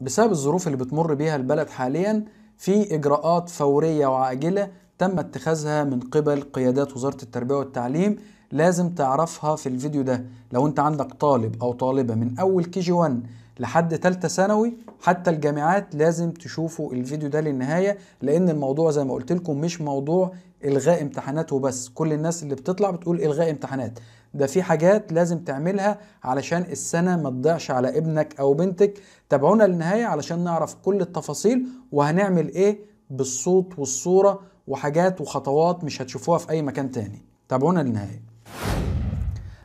بسبب الظروف اللي بتمر بيها البلد حاليا في إجراءات فورية وعاجلة تم اتخاذها من قبل قيادات وزارة التربية والتعليم لازم تعرفها في الفيديو ده لو انت عندك طالب او طالبة من اول كي جي 1 لحد تالتة ثانوي حتى الجامعات لازم تشوفوا الفيديو ده للنهاية لأن الموضوع زي ما قلت لكم مش موضوع إلغاء امتحانات وبس كل الناس اللي بتطلع بتقول إلغاء امتحانات ده في حاجات لازم تعملها علشان السنة ما تضيعش على ابنك أو بنتك تابعونا للنهاية علشان نعرف كل التفاصيل وهنعمل إيه بالصوت والصورة وحاجات وخطوات مش هتشوفوها في أي مكان تاني تابعونا للنهايه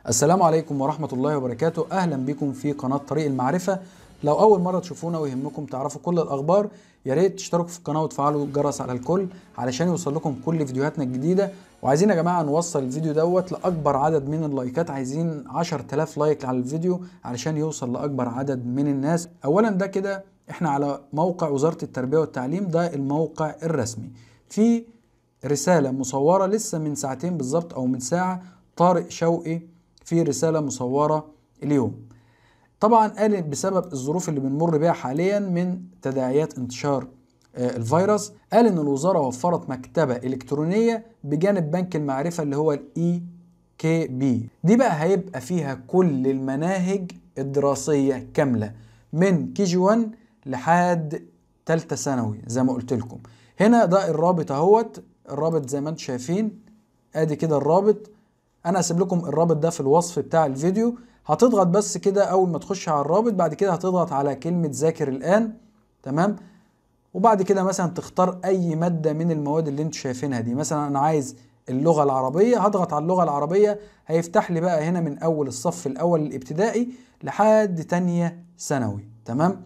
السلام عليكم ورحمة الله وبركاته أهلا بكم في قناة طريق المعرفة لو أول مرة تشوفونا ويهمكم تعرفوا كل الأخبار يا ريت تشتركوا في القناة وتفعلوا الجرس على الكل علشان يوصل لكم كل فيديوهاتنا الجديدة وعايزين يا جماعة نوصل الفيديو دوت لأكبر عدد من اللايكات عايزين 10000 لايك على الفيديو علشان يوصل لأكبر عدد من الناس أولا ده كده احنا على موقع وزارة التربية والتعليم ده الموقع الرسمي في رسالة مصورة لسه من ساعتين بالظبط أو من ساعة طارق شوقي في رسالة مصورة اليوم طبعا قال بسبب الظروف اللي بنمر بها حاليا من تداعيات انتشار آه، الفيروس قال ان الوزاره وفرت مكتبه الكترونيه بجانب بنك المعرفه اللي هو الاي كي بي دي بقى هيبقى فيها كل المناهج الدراسيه كامله من كي جي 1 لحد ثالثه ثانوي زي ما قلت لكم هنا ده الرابط اهوت الرابط زي ما انتم شايفين ادي كده الرابط انا هسيب لكم الرابط ده في الوصف بتاع الفيديو هتضغط بس كده اول ما تخش على الرابط بعد كده هتضغط على كلمه ذاكر الان تمام وبعد كده مثلا تختار اي ماده من المواد اللي انتوا شايفينها دي مثلا انا عايز اللغه العربيه هضغط على اللغه العربيه هيفتح لي بقى هنا من اول الصف الاول الابتدائي لحد تانية ثانوي تمام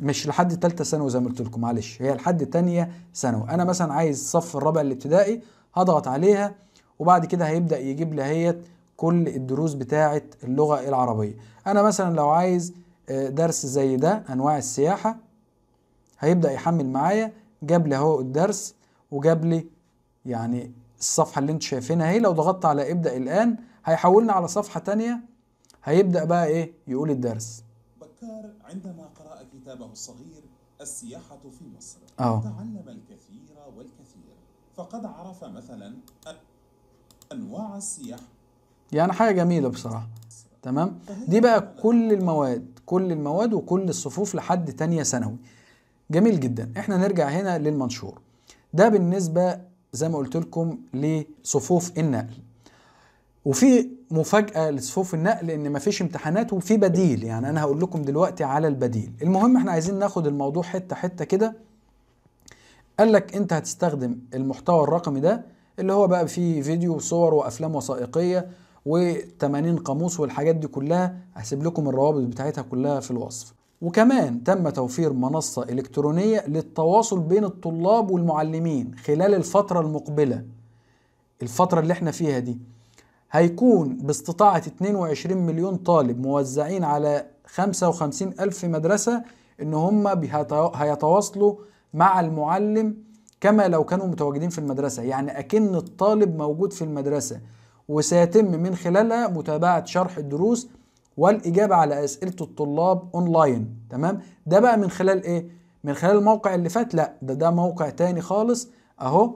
مش لحد تالتة ثانوي زي ما قلت لكم معلش هي لحد تانية ثانوي انا مثلا عايز الصف الرابع الابتدائي هضغط عليها وبعد كده هيبدا يجيب لي اهيت كل الدروس بتاعه اللغه العربيه انا مثلا لو عايز آه، درس زي ده انواع السياحه هيبدا يحمل معايا جاب لي اهو الدرس وجاب لي يعني الصفحه اللي انت شايفينها اهي لو ضغطت على ابدا الان هيحولنا على صفحه تانية هيبدا بقى ايه يقول الدرس بكار عندما قرأ كتابه الصغير السياحة في مصر أوه. تعلم الكثير والكثير فقد عرف مثلا أنواع السياحة يعني حاجة جميلة بصراحة تمام دي بقى كل المواد كل المواد وكل الصفوف لحد تانية ثانوي جميل جدا احنا نرجع هنا للمنشور ده بالنسبة زي ما قلت لكم لصفوف النقل وفي مفاجأة لصفوف النقل إن مفيش امتحانات وفي بديل يعني أنا هقول لكم دلوقتي على البديل المهم احنا عايزين ناخد الموضوع حتة حتة كده قال لك أنت هتستخدم المحتوى الرقمي ده اللي هو بقى فيه فيديو وصور وافلام وثائقيه و80 قاموس والحاجات دي كلها هسيب لكم الروابط بتاعتها كلها في الوصف وكمان تم توفير منصة إلكترونية للتواصل بين الطلاب والمعلمين خلال الفترة المقبلة الفترة اللي احنا فيها دي هيكون باستطاعة 22 مليون طالب موزعين على 55 ألف مدرسة إن هم هيتواصلوا مع المعلم كما لو كانوا متواجدين في المدرسة يعني أكن الطالب موجود في المدرسة وسيتم من خلالها متابعة شرح الدروس والإجابة على أسئلة الطلاب أونلاين تمام ده بقى من خلال إيه؟ من خلال الموقع اللي فات لا ده ده موقع تاني خالص أهو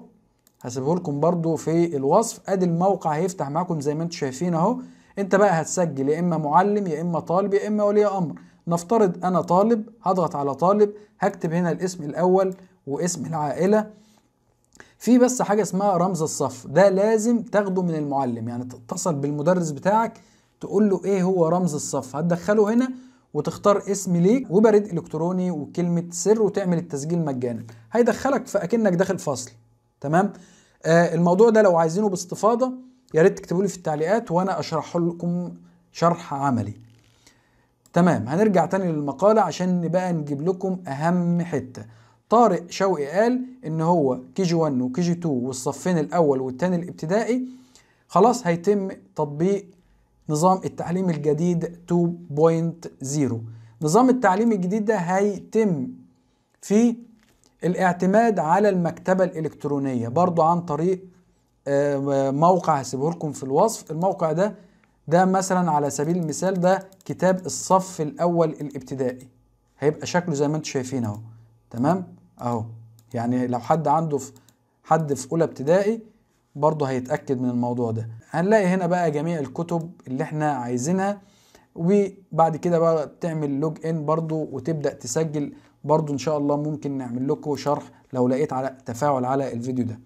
هسيبه لكم برضو في الوصف أدي الموقع هيفتح معاكم زي ما انتم شايفين أهو أنت بقى هتسجل يا إما معلم يا إما طالب يا إما ولي أمر نفترض أنا طالب هضغط على طالب هكتب هنا الاسم الأول واسم العائله في بس حاجه اسمها رمز الصف ده لازم تاخده من المعلم يعني تتصل بالمدرس بتاعك تقول له ايه هو رمز الصف هتدخله هنا وتختار اسم ليك وبريد الكتروني وكلمه سر وتعمل التسجيل مجانا هيدخلك فاكنك داخل فصل تمام آه الموضوع ده لو عايزينه باستفاضه يا ريت تكتبوا لي في التعليقات وانا اشرح لكم شرح عملي تمام هنرجع تاني للمقاله عشان بقى نجيب لكم اهم حته طارق شوقي قال ان هو كي جي 1 وكي جي 2 والصفين الاول والثاني الابتدائي خلاص هيتم تطبيق نظام التعليم الجديد 2.0 نظام التعليم الجديد ده هيتم في الاعتماد على المكتبة الإلكترونية برضو عن طريق آه، موقع هسيبه لكم في الوصف الموقع ده ده مثلا على سبيل المثال ده كتاب الصف الأول الابتدائي هيبقى شكله زي ما انتم شايفين اهو تمام اهو يعني لو حد عنده في حد في اولى ابتدائي برضه هيتاكد من الموضوع ده هنلاقي هنا بقى جميع الكتب اللي احنا عايزينها وبعد كده بقى تعمل لوج ان برضه وتبدا تسجل برضه ان شاء الله ممكن نعمل لكم شرح لو لقيت على تفاعل على الفيديو ده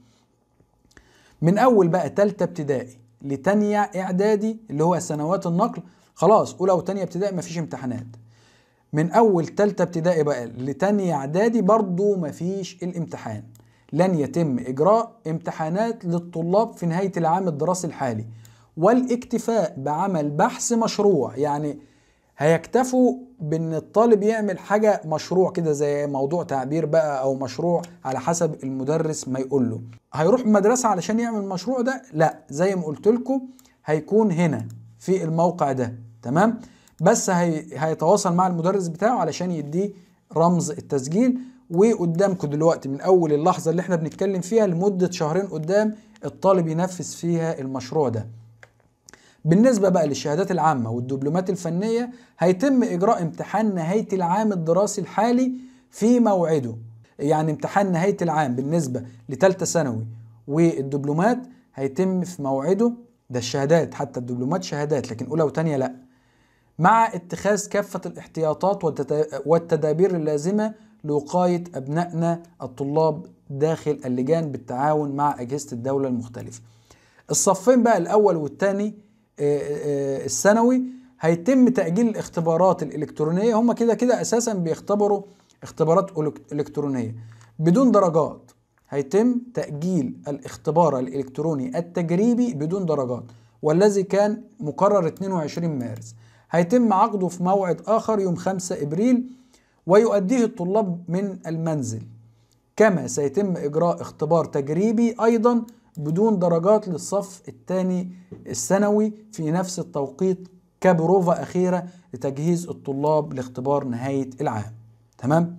من اول بقى ثالثه ابتدائي لتانية اعدادي اللي هو سنوات النقل خلاص اولى وثانيه ابتدائي مفيش امتحانات من اول تالتة ابتدائي بقى لتانية اعدادي برضو مفيش الامتحان لن يتم اجراء امتحانات للطلاب في نهاية العام الدراسي الحالي والاكتفاء بعمل بحث مشروع يعني هيكتفوا بان الطالب يعمل حاجة مشروع كده زي موضوع تعبير بقى او مشروع على حسب المدرس ما يقول له هيروح المدرسة علشان يعمل المشروع ده لا زي ما قلت لكم هيكون هنا في الموقع ده تمام بس هي هيتواصل مع المدرس بتاعه علشان يديه رمز التسجيل وقدامكم دلوقتي من اول اللحظه اللي احنا بنتكلم فيها لمده شهرين قدام الطالب ينفذ فيها المشروع ده بالنسبة بقى للشهادات العامة والدبلومات الفنية هيتم إجراء امتحان نهاية العام الدراسي الحالي في موعده يعني امتحان نهاية العام بالنسبة لتالتة ثانوي والدبلومات هيتم في موعده ده الشهادات حتى الدبلومات شهادات لكن أولى وثانيه لأ مع اتخاذ كافة الاحتياطات والتدابير اللازمة لوقاية أبنائنا الطلاب داخل اللجان بالتعاون مع أجهزة الدولة المختلفة الصفين بقى الأول والثاني آه، آه، آه، الثانوي هيتم تأجيل الاختبارات الإلكترونية هم كده كده أساسا بيختبروا اختبارات إلكترونية بدون درجات هيتم تأجيل الاختبار الإلكتروني التجريبي بدون درجات والذي كان مقرر 22 مارس هيتم عقده في موعد آخر يوم 5 إبريل ويؤديه الطلاب من المنزل كما سيتم إجراء اختبار تجريبي أيضا بدون درجات للصف الثاني الثانوي في نفس التوقيت كبروفا أخيرة لتجهيز الطلاب لاختبار نهاية العام تمام؟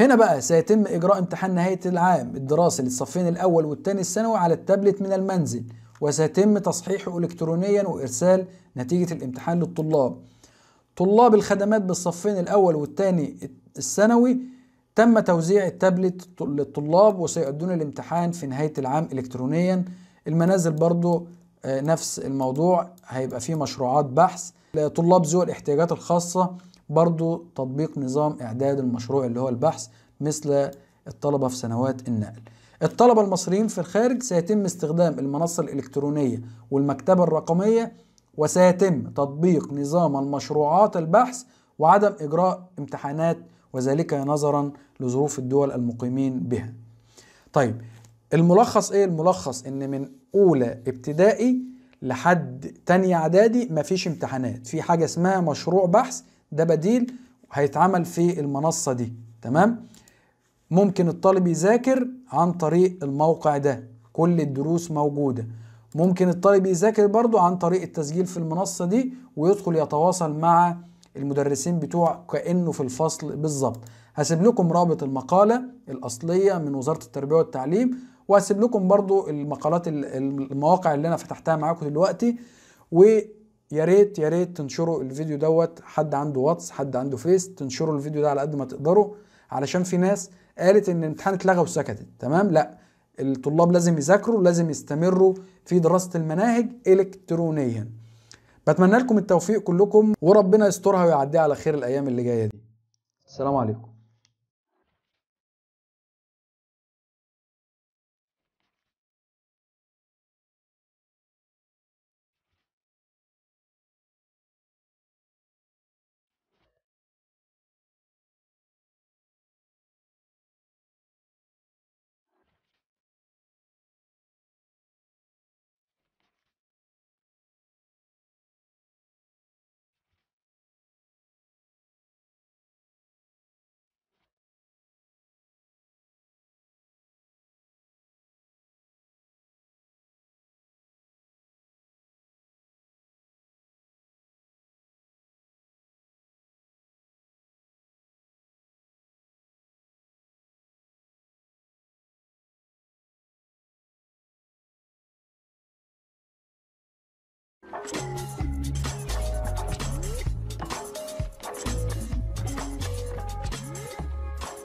هنا بقى سيتم إجراء امتحان نهاية العام الدراسي للصفين الأول والثاني الثانوي على التابلت من المنزل وسيتم تصحيحه إلكترونيا وإرسال نتيجة الامتحان للطلاب طلاب الخدمات بالصفين الأول والثاني الثانوي تم توزيع التابلت للطلاب وسيؤدون الامتحان في نهاية العام إلكترونيا المنازل برضو آه، نفس الموضوع هيبقى فيه مشروعات بحث لطلاب ذوي الاحتياجات الخاصة برضو تطبيق نظام إعداد المشروع اللي هو البحث مثل الطلبة في سنوات النقل الطلبة المصريين في الخارج سيتم استخدام المنصة الإلكترونية والمكتبة الرقمية وسيتم تطبيق نظام المشروعات البحث وعدم إجراء امتحانات وذلك نظرا لظروف الدول المقيمين بها طيب الملخص ايه الملخص ان من اولى ابتدائي لحد تانية اعدادي مفيش امتحانات في حاجه اسمها مشروع بحث ده بديل هيتعمل في المنصه دي تمام ممكن الطالب يذاكر عن طريق الموقع ده كل الدروس موجودة ممكن الطالب يذاكر برضو عن طريق التسجيل في المنصة دي ويدخل يتواصل مع المدرسين بتوع كأنه في الفصل بالظبط هسيب لكم رابط المقالة الأصلية من وزارة التربية والتعليم وهسيب لكم برضو المقالات المواقع اللي أنا فتحتها معاكم دلوقتي ويا ريت يا ريت تنشروا الفيديو دوت حد عنده واتس حد عنده فيس تنشروا الفيديو ده على قد ما تقدروا علشان في ناس قالت ان الامتحان اتلغى وسكتت تمام لا الطلاب لازم يذاكروا لازم يستمروا في دراسه المناهج الكترونيا بتمنى لكم التوفيق كلكم وربنا يسترها ويعديها على خير الايام اللي جايه دي السلام عليكم Thank you.